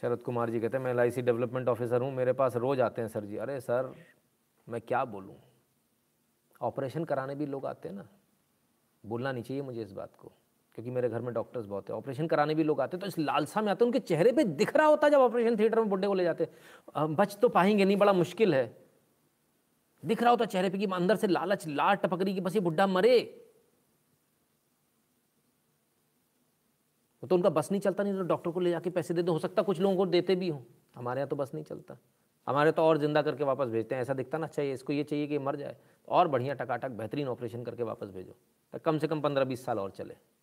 शरद कुमार जी कहते हैं मैं एल डेवलपमेंट ऑफिसर हूँ मेरे पास रोज़ आते हैं सर जी अरे सर मैं क्या बोलूँ ऑपरेशन कराने भी लोग आते हैं ना बोलना नहीं चाहिए मुझे इस बात को क्योंकि मेरे घर में डॉक्टर्स बहुत है ऑपरेशन कराने भी लोग आते हैं तो इस लालसा में आते हैं उनके चेहरे पे दिख रहा होता है जब ऑपरेशन थिएटर में बुढ़े को ले जाते हैं बच तो पाएंगे नहीं बड़ा मुश्किल है दिख रहा होता चेहरे पे कि अंदर से लालच लाल टपक रही कि बस ये बुढ़ा मरे तो उनका बस नहीं चलता नहीं तो डॉक्टर को ले जाके पैसे दे दो हो सकता कुछ लोगों को देते भी हों हमारे यहाँ तो बस नहीं चलता हमारे तो और ज़िंदा करके वापस भेजते हैं ऐसा दिखता ना चाहिए अच्छा इसको ये चाहिए कि मर जाए और बढ़िया टकाटक बेहतरीन ऑपरेशन करके वापस भेजो तो कम से कम पंद्रह बीस साल और चले